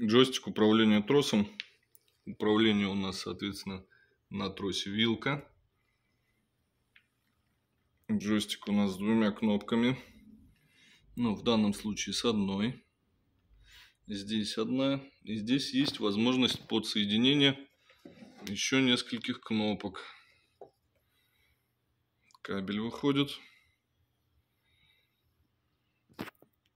Джойстик управления тросом. Управление у нас, соответственно, на тросе вилка. Джойстик у нас с двумя кнопками. Ну, в данном случае с одной. Здесь одна. И здесь есть возможность подсоединения еще нескольких кнопок. Кабель выходит.